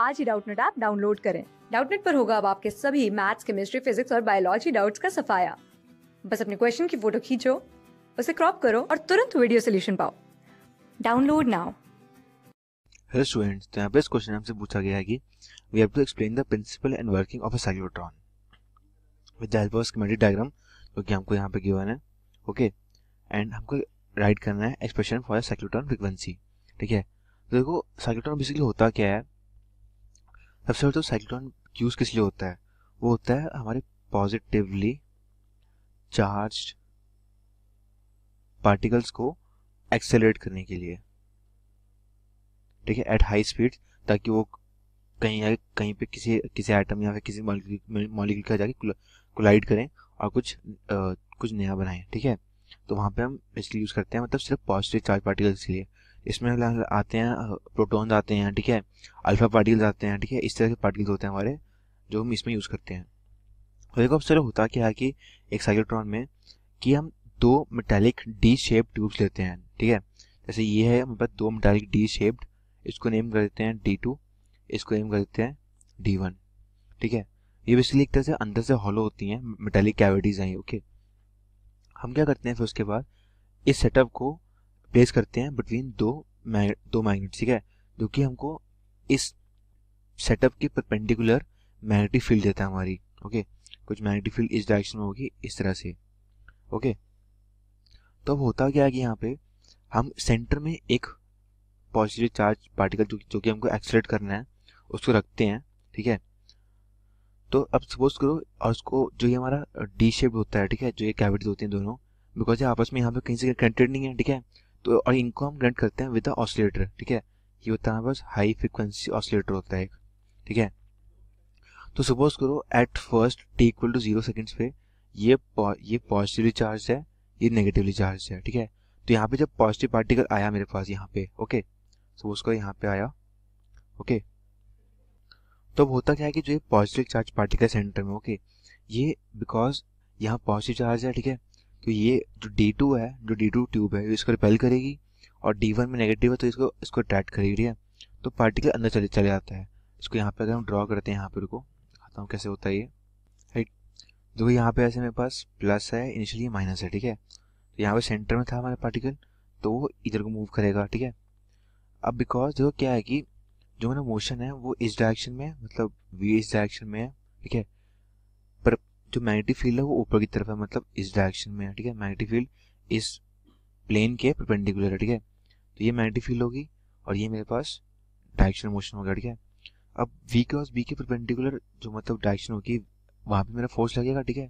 आज ही Doubtnut app download करें डाउटनेट पर होगा अब आपके सभी मैथ्स केमिस्ट्री फिजिक्स और बायोलॉजी डाउट्स का सफाया बस अपने क्वेश्चन की फोटो खींचो उसे क्रॉप करो और तुरंत वीडियो सोल्यूशन पाओ डाउनलोड नाउ हेलो स्टूडेंट्स तो यहाँ पे इस क्वेश्चन हमसे पूछा गया है कि we have to explain the principle and working of a cyclotron with the help of schematic diagram जो कि हमको यहाँ पे गिवन है ओके एंड हमको राइट करना है expression for a cyclotron frequency ठीक है तो देखो साइक्लोट्रॉन बेसिकली होता क्या है सबसे पहले तो साइक्लोन यूज़ किस लिए होता है वो होता है हमारे पॉजिटिवली चार्ज पार्टिकल्स को एक्सेलरेट करने के लिए ठीक है एट हाई स्पीड ताकि वो कहीं या कहीं पे किसी किसी एटम या फिर किसी मॉलिक्यूल का जाके कोलाइड करें और कुछ आ, कुछ नया बनाएं ठीक है तो वहाँ पे हम इसलिए यूज़ करते हैं मतलब सिर्फ पॉजिटिव चार्ज पार्टिकल्स के लिए इसमें आते हैं प्रोटॉन्स आते हैं ठीक है अल्फा पार्टिकल्स आते हैं ठीक है इस तरह के पार्टिकल्स होते हैं हमारे जो हम इसमें यूज़ करते हैं तो देखो अब सर होता क्या है कि एक साइक्लोट्रॉन में कि हम दो मेटेलिक डी शेप ट्यूब्स लेते हैं ठीक है जैसे ये है हमारे पास दो मेटेलिक डी शेप्ड इसको नेम कर देते हैं डी टू इसको नेम कर देते हैं डी वन ठीक है ये बेसिकली एक तरह से अंदर से हॉलो होती हैं मेटेलिक कैविटीज़ हैं ओके हम क्या करते हैं फिर उसके बाद इस सेटअप को प्लेस करते हैं बिटवीन दो मैग, दो मैग्नेट ठीक है जो कि हमको इस सेटअप के परपेंडिकुलर मैग्नेटिक फील्ड देता है हमारी ओके कुछ मैग्नेटिक फील्ड इस डायरेक्शन में होगी इस तरह से ओके तो अब होता क्या है कि यहाँ पे हम सेंटर में एक पॉजिटिव चार्ज पार्टिकल जो जो कि हमको एक्सलेट करना है उसको रखते हैं ठीक है तो अब सपोज करो और उसको जो ये हमारा डी शेप होता है ठीक है जो ये कैविटीज होती हैं दोनों बिकॉज ये आपस में यहाँ पे कहीं से कनेक्टेड नहीं है ठीक है तो और इनको हम ग्रंट करते हैं विद ऑसिलेटर ठीक है ये होता है बस हाई फ्रिक्वेंसी ऑसिलेटर होता है ठीक है तो सपोज करो at first T equal to zero seconds पे ये ये पॉजिटिवली चार्ज है ये नेगेटिवली चार्ज है ठीक है तो यहाँ पे जब पॉजिटिव पार्टिकल आया मेरे पास यहाँ पे ओके सपोज करो यहाँ पे आया ओके तो अब होता क्या है कि जो ये पॉजिटिव चार्ज पार्टिकल सेंटर में ओके ये बिकॉज यहाँ पॉजिटिव चार्ज है ठीक है तो ये जो डी टू है जो डी टू ट्यूब है इसको रिपेल करेगी और डी वन में नेगेटिव है तो इसको इसको अट्रैक्ट करेगी ठीक है तो पार्टिकल अंदर चले चले जाता है इसको यहाँ पे अगर हम ड्रॉ करते हैं यहाँ पे रुको दिखाता हूँ कैसे होता है ये राइट देखो यहाँ पे ऐसे मेरे पास प्लस है इनिशियली माइनस है ठीक है तो यहाँ पे सेंटर में था हमारा पार्टिकल तो वो इधर को मूव करेगा ठीक है अब बिकॉज देखो क्या है कि जो मेरा मोशन है वो इस डायरेक्शन में मतलब वी इस डायरेक्शन में है ठीक है जो मैग्नेटिक फील्ड है वो ऊपर की तरफ है मतलब इस डायरेक्शन में है ठीक है मैग्नेटिक फील्ड इस प्लेन के परपेंडिकुलर है ठीक है तो ये मैग्नेटिक फील्ड होगी और ये मेरे पास डायरेक्शन मोशन होगा ठीक है अब वी क्रॉस बी के परपेंडिकुलर जो मतलब डायरेक्शन होगी वहाँ पे मेरा फोर्स लगेगा ठीक है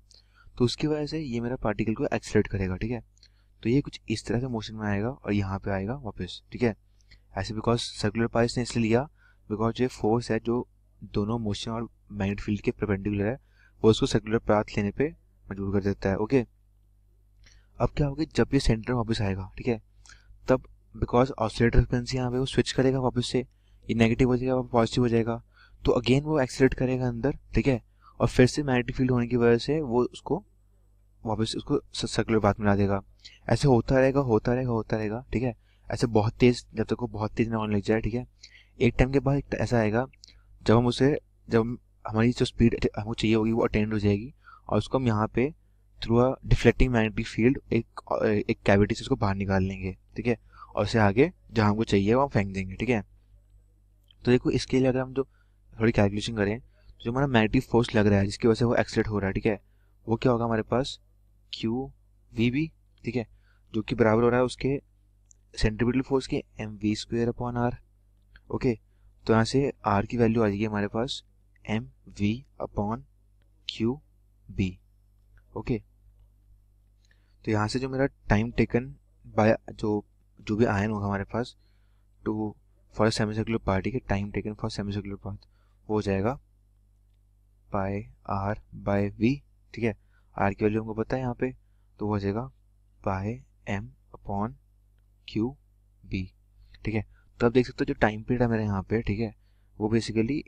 तो उसकी वजह से ये मेरा पार्टिकल को एक्सलेट करेगा ठीक है तो ये कुछ इस तरह से मोशन में आएगा और यहाँ पे आएगा वापस ठीक है ऐसे बिकॉज सर्कुलर पाइस ने इसलिए लिया बिकॉज ये फोर्स है जो दोनों मोशन और मैग्नेट फील्ड के परपेंडिकुलर है वो उसको सर्कुलर पाथ लेने पे मजबूर कर देता है ओके अब क्या होगा जब ये सेंटर वापस आएगा ठीक है तब बिकॉज ऑसिलेटर फ्रिक्वेंसी यहाँ पे वो स्विच करेगा वापस से ये नेगेटिव हो जाएगा पॉजिटिव हो जाएगा तो अगेन वो एक्सीट करेगा अंदर ठीक है और फिर से मैग्नेटिक फील्ड होने की वजह से वो उसको वापस उसको सर्कुलर बात मिला देगा ऐसे होता रहेगा होता रहेगा होता रहेगा ठीक है ऐसे बहुत तेज जब तक वो बहुत तेज ना होने लग जाए ठीक है एक टाइम के बाद ऐसा आएगा जब हम उसे जब हमारी जो स्पीड हमको चाहिए होगी वो अटेंड हो जाएगी और उसको हम यहाँ पे through a deflecting magnetic field एक एक कैविटी से उसको बाहर निकाल लेंगे ठीक है और उसे आगे जहाँ हमको चाहिए वो हम फेंक देंगे ठीक है तो देखो इसके लिए अगर हम जो थोड़ी कैलकुलेशन करें तो जो हमारा मैग्नेटिक फोर्स लग रहा है जिसकी वजह से वो एक्सलेट हो रहा है ठीक है वो क्या होगा हमारे पास क्यू वी बी ठीक है जो कि बराबर हो रहा है उसके सेंट्रीपिटल फोर्स के m v square upon r okay तो यहाँ से आर की वैल्यू आ जाएगी हमारे पास m v upon q B okay तो यहाँ से जो मेरा टाइम टेकन बाय जो जो भी आयन होगा हमारे पास to for semi circular part के time taken for circular part वो हो जाएगा बाय आर बाय वी ठीक है आर की वैल्यू हमको पता है यहाँ पे तो वो हो जाएगा by m upon q B ठीक है तो आप देख सकते हो जो टाइम पीरियड है मेरे यहाँ पे ठीक है वो बेसिकली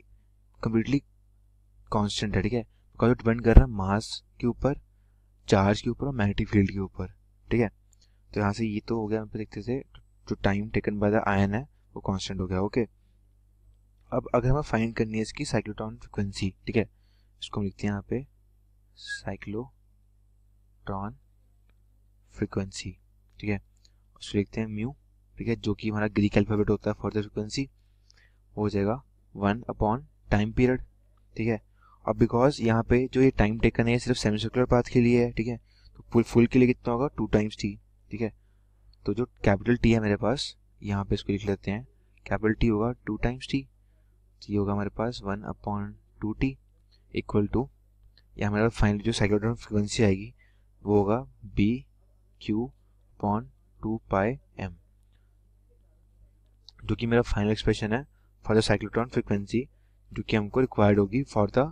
कम्प्लीटली कॉन्स्टेंट है ठीक है बिकॉज वो डिपेंड कर रहा है मास के ऊपर चार्ज के ऊपर और मैग्नेटिक फील्ड के ऊपर ठीक है तो यहाँ से ये तो हो गया हम पे देखते थे जो time taken by the ion है वो कॉन्स्टेंट हो गया ओके अब अगर हमें फाइंड करनी है इसकी साइक्लोटॉन फ्रिक्वेंसी ठीक है इसको हम लिखते हैं यहाँ पे साइक्लोटॉन फ्रिक्वेंसी ठीक है उसको लिखते हैं म्यू ठीक है जो कि हमारा ग्रीक अल्फ़ाबेट होता है फॉर द फ्रिक्वेंसी हो जाएगा वन अपॉन टाइम पीरियड ठीक है अब बिकॉज यहाँ पे जो ये टाइम टेकन है सिर्फ सेमी सर्कुलर पाथ के लिए है ठीक है तो फुल फुल के लिए कितना होगा टू टाइम्स टी ठीक है तो जो कैपिटल टी है मेरे पास यहाँ पे इसको लिख लेते हैं कैपिटल टी होगा टू टाइम्स टी ये होगा हमारे पास one upon two T equal to या हमारे पास फाइनल जो साइक्लोट्रॉन फ्रिक्वेंसी आएगी वो होगा B Q upon two pi M जो कि मेरा फाइनल एक्सप्रेशन है फॉर द साइक्लोट्रॉन फ्रिक्वेंसी जो कि हमको रिक्वायर्ड होगी फॉर द